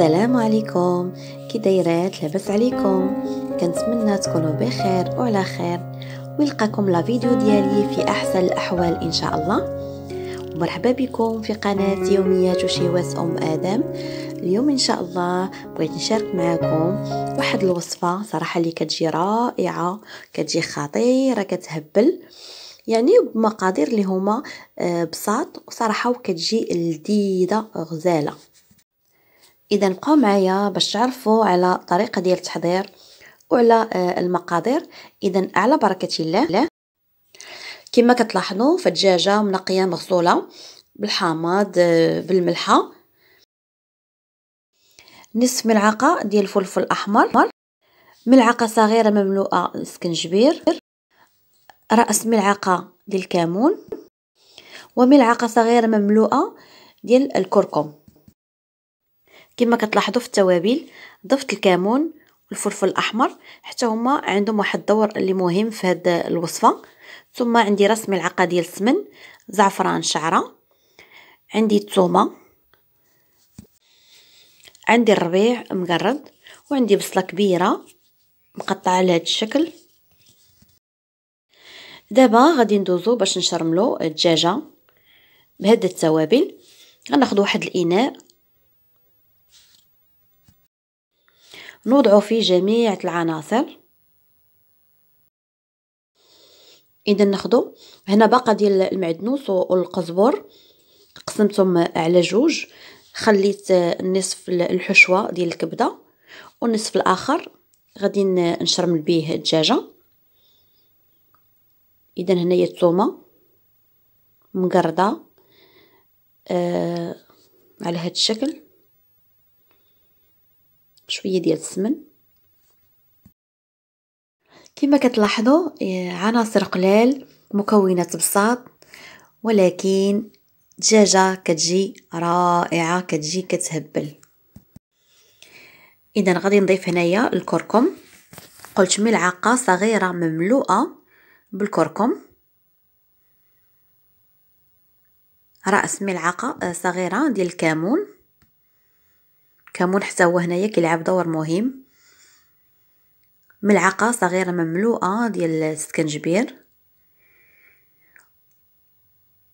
السلام عليكم كي دايرات لاباس عليكم كنتمنى تكونوا بخير وعلى خير ويلقاكم لا فيديو ديالي في احسن الاحوال ان شاء الله مرحبا بكم في قناه يوميات وشيوات ام ادم اليوم ان شاء الله بغيت نشارك معكم واحد الوصفه صراحه اللي كتجي رائعه كتجي خطيره كتهبل يعني بمقادير اللي هما آه، بساط وصراحه وكتجي لذيذه غزاله اذا بقاو معايا باش تعرفوا على طريقة ديال التحضير وعلى آه، المقادير اذا على بركه الله كما كتلاحظوا فالدجاجه منقيه مغسوله بالحامض آه، بالملحه نصف ملعقه ديال الفلفل الاحمر ملعقه صغيره مملوءه سكنجبير راس ملعقه ديال الكمون وملعقه صغيره مملوءه ديال الكركم كما كتلاحظوا في التوابل ضفت الكمون والفلفل الاحمر حتى هما عندهم واحد الدور اللي مهم في هاد الوصفه ثم عندي راس ملعقه ديال السمن زعفران شعره عندي الثومه عندي الربيع مقرد وعندي بصله كبيره مقطعه على هذا الشكل دابا غادي ندوزو باش نشرملو الدجاجه بهاد التوابل غناخذ واحد الاناء نوضع فيه جميع العناصر اذا ناخذ هنا باقه ديال المعدنوس والقزبر قسمتهم على جوج خليت نصف الحشوه ديال الكبده والنصف الاخر غادي نشرمل به الدجاجه اذا هنايا الثومه مقرده آه على هذا الشكل شويه ديال السمن كما كتلاحظوا آه، عناصر قلال مكونات بساط ولكن دجاجه كتجي رائعه كتجي كتهبل اذا غادي نضيف هنايا الكركم قلت ملعقه صغيره مملوءه بالكركم راس ملعقه آه، صغيره ديال الكمون كمون حتى هو هنايا كيلعب دور مهم ملعقه صغيره مملوءه ديال السكنجبير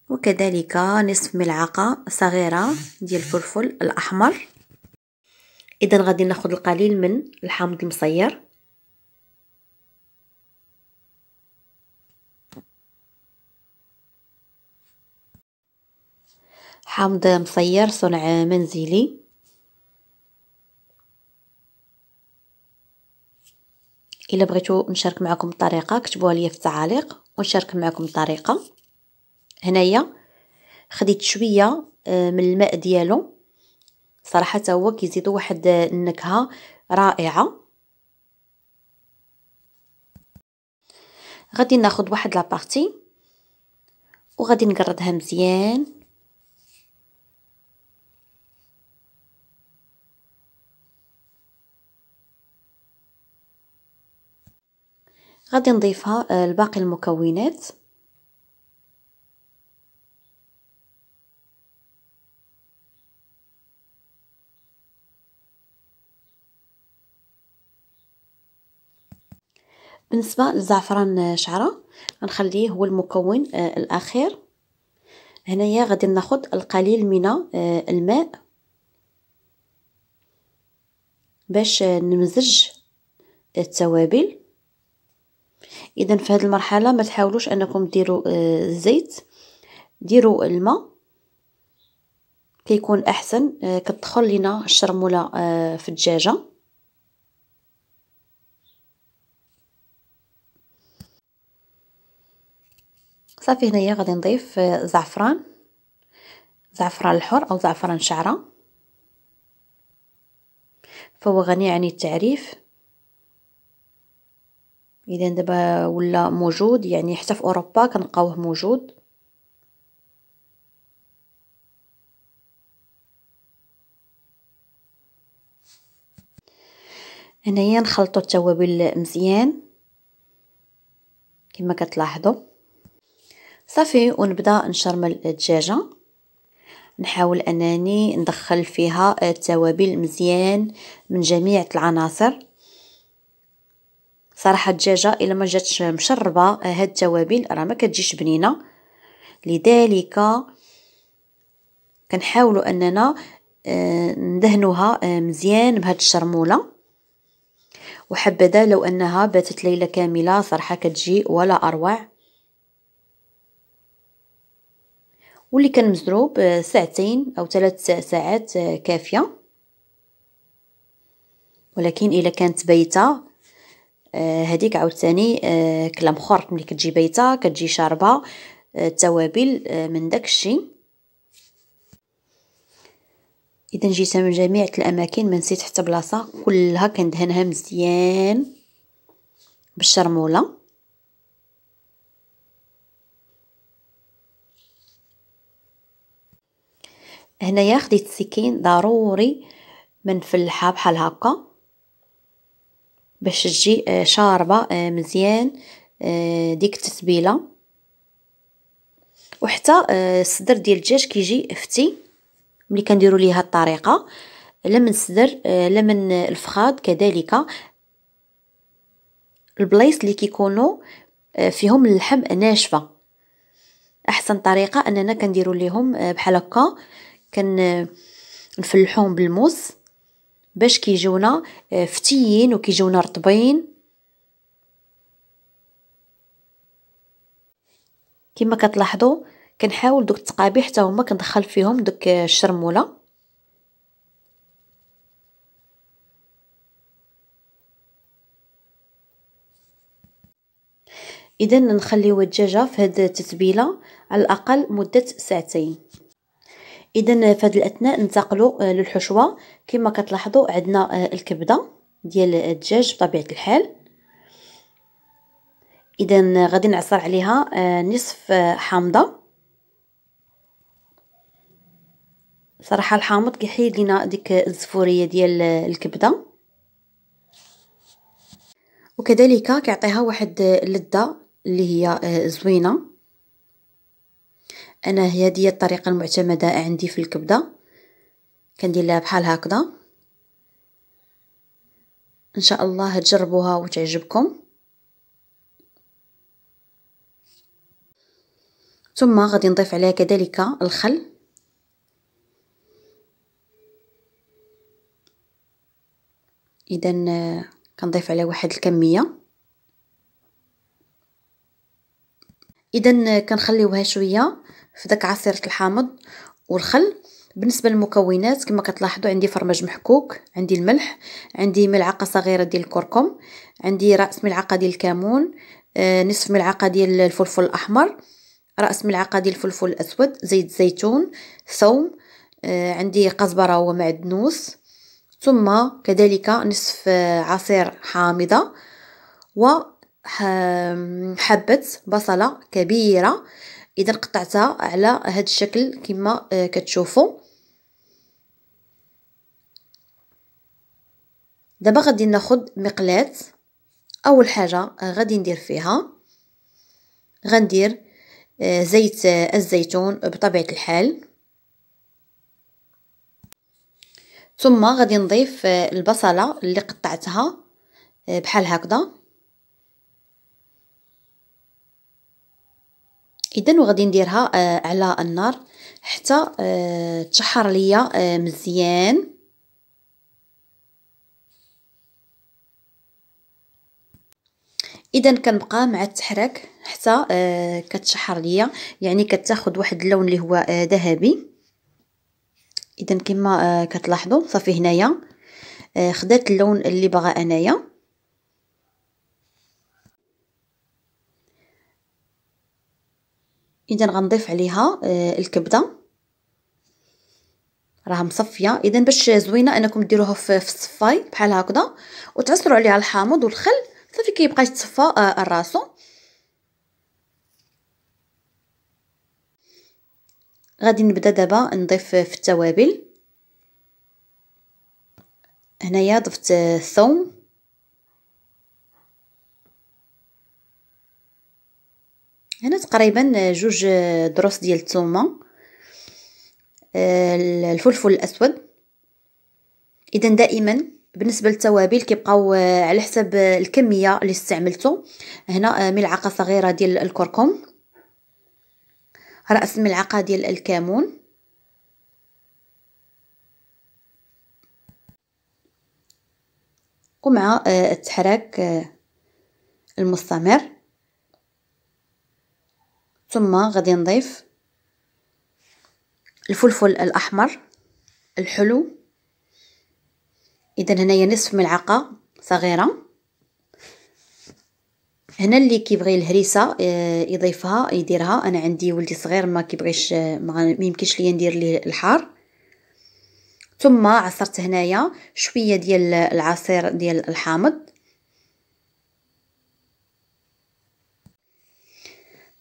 وكذلك نصف ملعقه صغيره ديال الفلفل الاحمر اذا غادي ناخذ القليل من الحامض المصير حامض مصير صنع منزلي الا بغيتو نشارك معكم الطريقه كتبوها ليا في التعاليق ونشارك معكم الطريقه هنايا خديت شويه آه، من الماء ديالو صراحه هو كيزيدو واحد النكهه رائعه غادي ناخذ واحد لابارتي وغادي نقردها مزيان غادي نضيفها آه، لباقي المكونات بالنسبه للزعفران شعره غنخليه هو المكون آه، الاخير هنايا غادي ناخذ القليل من آه، الماء باش نمزج التوابل اذا في هذه المرحله ما تحاولوش انكم ديروا آه، الزيت ديروا الماء كيكون احسن آه، كتدخل لينا الشرموله آه، في الدجاجه صافي هنايا غادي نضيف زعفران زعفران الحر او زعفران شعره فهو غني عن التعريف اذا دابا ولا موجود يعني حتى في اوروبا كنلقاوه موجود هنايا نخلطوا التوابل مزيان كما كتلاحظوا صافي ونبدا نشرمل الدجاجه نحاول انني ندخل فيها التوابل مزيان من جميع العناصر صراحه الدجاجه الا ما جاتش مشربه آه، هاد التوابل راه ما كتجيش بنينه لذلك كنحاولوا اننا آه، ندهنوها آه، مزيان بهاد الشرموله وحبذا لو انها باتت ليله كامله صراحه كتجي ولا اروع واللي كان مزروب ساعتين او ثلاث ساعات كافيه ولكن الا كانت بيته آه، هذيك عاوتاني آه، كلام اخر ملي كتجي بايته كتجي شاربه آه، التوابل من داك الشيء اذا جيتها من جميع الاماكن ما نسيت حتى بلاصه كلها كندهنها مزيان بالشرموله هنايا خديت السكين ضروري فلحه بحال هكا باش تجي آه، شاربة آه، مزيان آه، ديك التتبيلة، وحتى الصدر ديال الدجاج كيجي فتي ملي كنديرو ليه هاد الطريقة، لا من الصدر لا من الفخاد كذلك. البلايص اللي كيكونو فيهم اللحم ناشفة، أحسن طريقة أننا كنديرو ليهم بحال هكا، كنفلحوهم بالموس. باش كيجيونا آه، فتيين وكيجونا رطبين. كما كتلاحظوا كنحاول دوك التقابيح حتى هما كندخل فيهم دوك آه، الشرموله اذا نخليو الدجاجه في هاد التتبيله على الاقل مده ساعتين اذا في هذه الاثناء ننتقلوا آه، للحشوه كما كتلاحظوا عندنا آه، الكبده ديال الدجاج بطبيعه الحال اذا غادي نعصر عليها آه، نصف حامضه صراحه الحامض كيحيد لينا ديك الزفوريه ديال الكبده وكذلك كيعطيها واحد اللذه اللي هي زوينه انا هذه هي الطريقه المعتمده عندي في الكبده كندير لها بحال هكذا ان شاء الله تجربوها وتعجبكم ثم غادي نضيف عليها كذلك الخل اذا كنضيف عليها واحد الكميه اذا كنخليوها شويه في داك عصيرة الحامض والخل بالنسبه للمكونات كما كتلاحظوا عندي فرماج محكوك عندي الملح عندي ملعقه صغيره ديال الكركم عندي راس ملعقه ديال الكمون آه نصف ملعقه ديال الفلفل الاحمر راس ملعقه ديال الفلفل الاسود زيت الزيتون ثوم آه عندي قزبره ومعدنوس ثم كذلك نصف آه، عصير حامضه و آه، حبه بصله كبيره اذا قطعتها على هذا الشكل كما آه، كتشوفوا دابا غادي ناخد مقلاة اول حاجه آه، غادي ندير فيها غندير آه، زيت الزيتون بطبيعه الحال ثم غادي نضيف البصله اللي قطعتها بحال هكذا اذا وغادي نديرها آه، على النار حتى آه، تشحر ليا آه، مزيان اذا كنبقى مع التحرك حتى كتشحر ليا يعني كتاخذ واحد اللون اللي هو ذهبي اذا كما كتلاحظوا صافي هنايا خدات اللون اللي بغا انايا اذا غنضيف عليها آه، الكبده راها مصفيه اذا باش زوينه انكم ديروها في الصفاي بحال هكذا وتعصروا عليها الحامض والخل صافي كيبقى يتصفى آه، الراسو غادي نبدا دابا نضيف في التوابل هنايا ضفت آه، الثوم هنا تقريبا جوج دروس ديال الثومه آه، الفلفل الاسود اذا دائما بالنسبه للتوابل كيبقاو آه، على حسب الكميه اللي استعملتو هنا آه، ملعقه صغيره ديال الكركم راس ملعقه ديال الكمون ومع التحرك المستمر ثم غادي نضيف الفلفل الأحمر الحلو إذا هنايا نصف ملعقة صغيرة هنا اللي كيبغي الهريسه آه، يضيفها يديرها انا عندي ولدي صغير ما كيبغيش آه، ما يمكنش ليا ندير ليه الحار ثم عصرت هنايا شويه ديال العصير ديال الحامض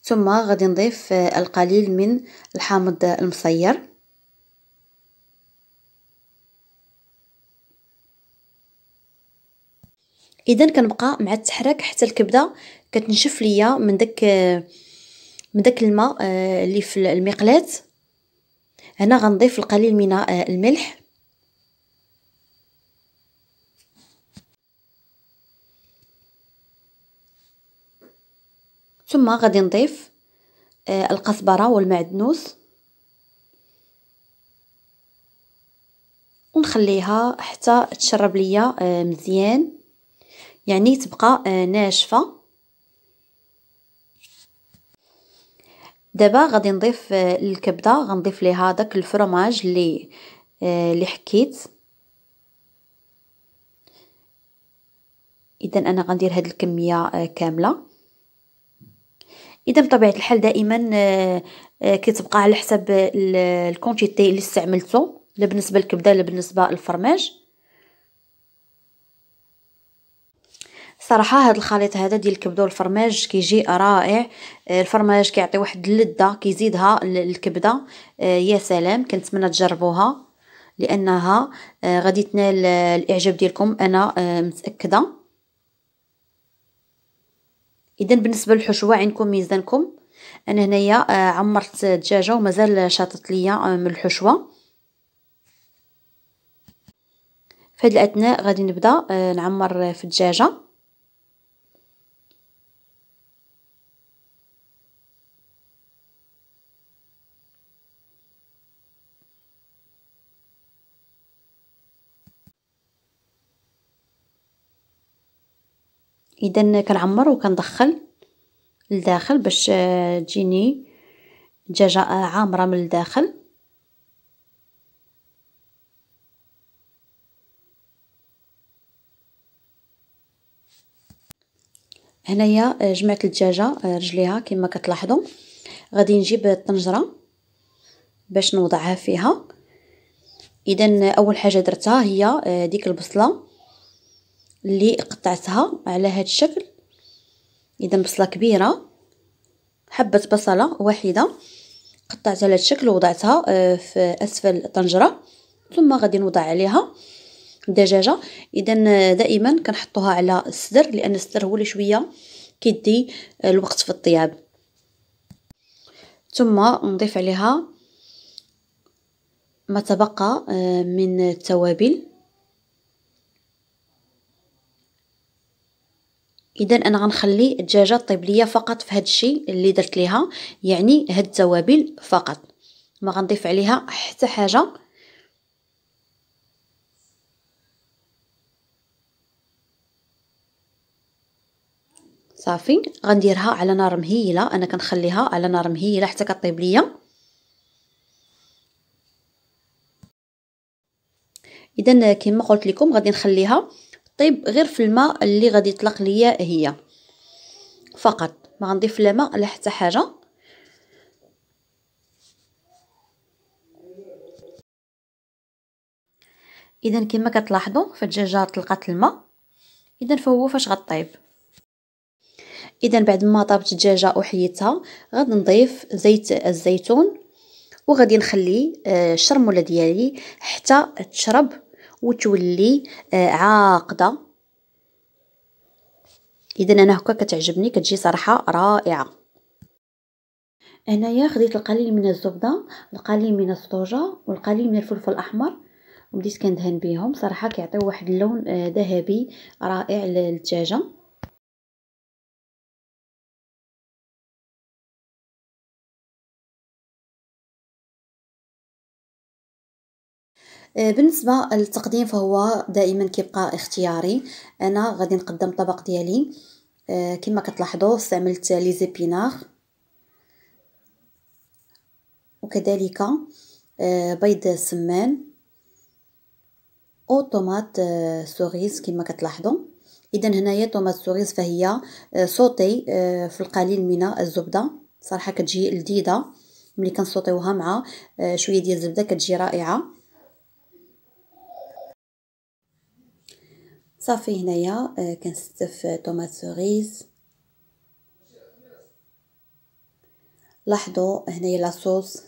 ثم غادي نضيف آه، القليل من الحامض المصير اذا كنبقى مع التحرك حتى الكبده كتنشف ليا من داك آه، من داك الماء آه، اللي في المقلاه هنا غنضيف القليل من الملح ثم غادي نضيف آه، القزبرة والمعدنوس ونخليها حتى تشرب ليا آه، مزيان يعني تبقى آه، ناشفة دابا غادي نضيف الكبدة غنضيف ليها داك الفرماج اللي اللي حكيت اذا انا غندير هاد الكميه كامله اذا بطبيعه الحال دائما آه، آه، كتبقى على حسب الكونتيتي اللي استعملتو لا بالنسبه للكبده لا بالنسبه للفرماج صراحه هذا الخليط هذا ديال الكبده والفرماج كيجي رائع آه، الفرماج كيعطي واحد اللذه كيزيدها الكبده يا سلام كنتمنى تجربوها لانها غادي تنال الاعجاب ديالكم انا متاكده اذا بالنسبه للحشوه عندكم ميزانكم انا هنايا آه، عمرت الدجاجه ومازال شاطت ليا آه، من الحشوه في هاد الاثناء غادي نبدا آه، نعمر في الدجاجه اذا كنعمر وكندخل لداخل باش آه، تجيني دجاجه آه، عامره من الداخل هنايا آه، جمعت الدجاجه رجليها كما كتلاحظوا غادي نجيب الطنجره باش نوضعها فيها اذا اول حاجه درتها هي ديك البصله اللي قطعتها على هذا الشكل اذا بصله كبيره حبه بصله واحده قطعتها على هذا الشكل ووضعتها آه، في اسفل طنجره ثم غادي نوضع عليها دجاجه اذا آه، دائما كنحطوها على الصدر لان الصدر هو اللي شويه كيدي آه، الوقت في الطياب ثم نضيف عليها ما تبقى من التوابل اذا انا غنخلي الدجاجه طيب ليا فقط في هذا الشيء اللي درت ليها يعني هاد التوابل فقط ما غنضيف عليها حتى حاجه صافي غنديرها على نار مهيله انا كنخليها على نار مهيله حتى كطيب ليا اذا كما قلت لكم غادي نخليها طيب غير في الماء اللي غادي يطلق ليا هي فقط ما غنضيف لا ماء لا حتى حاجه اذا كما كتلاحظوا فالدجاجه طلقات الماء اذا فهو فاش غطيب اذا بعد ما طابت الدجاجه وحيتها غادي نضيف زيت الزيتون وغادي نخلي آه، الشرموله ديالي حتى تشرب وتولي آه، عاقده اذا انا هكا كتعجبني كتجي صراحه رائعه هنايا خديت القليل من الزبده القليل من السطوجه والقليل من الفلفل الاحمر وبديت كندهن بهم صراحه كيعطيو واحد اللون آه، ذهبي رائع للدجاجه آه، بالنسبة للتقديم فهو دائما كيبقى اختياري انا غادي نقدم طبق ديالي آه، كما كتلاحظوا استعملت لي زيبيناغ وكذلك آه، بيض السمان او طوماط سوريز كما كتلاحظوا اذا هنايا طوماط سوريز فهي صوتي في القليل من الزبده صراحه كتجي لذيذه ملي كنصوتيوها مع شويه ديال الزبده كتجي رائعه صافي هنايا آه، كنستف آه، طوماط سوريز لاحظوا هنايا لاصوص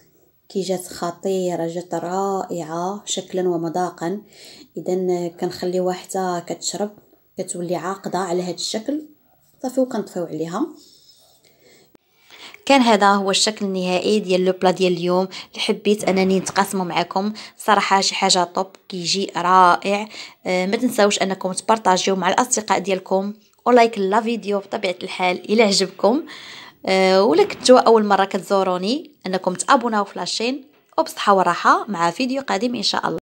كي جات خطيره جات رائعه شكلا ومذاقا اذا آه، كنخليوها حتى كتشرب كتولي عاقده على هذا الشكل صافي وكنطفيو عليها كان هذا هو الشكل النهائي ديال لو بلا ديال اليوم اللي حبيت انني نتقاسمه معكم صراحه شي حاجه طوب كيجي رائع أه ما تنساوش انكم تبارطاجيو مع الاصدقاء ديالكم ولايك لا فيديو بطبيعه الحال الا عجبكم أه ولا كنتو اول مره كتزوروني انكم تابوناو في لاشين وبصحه وراحه مع فيديو قادم ان شاء الله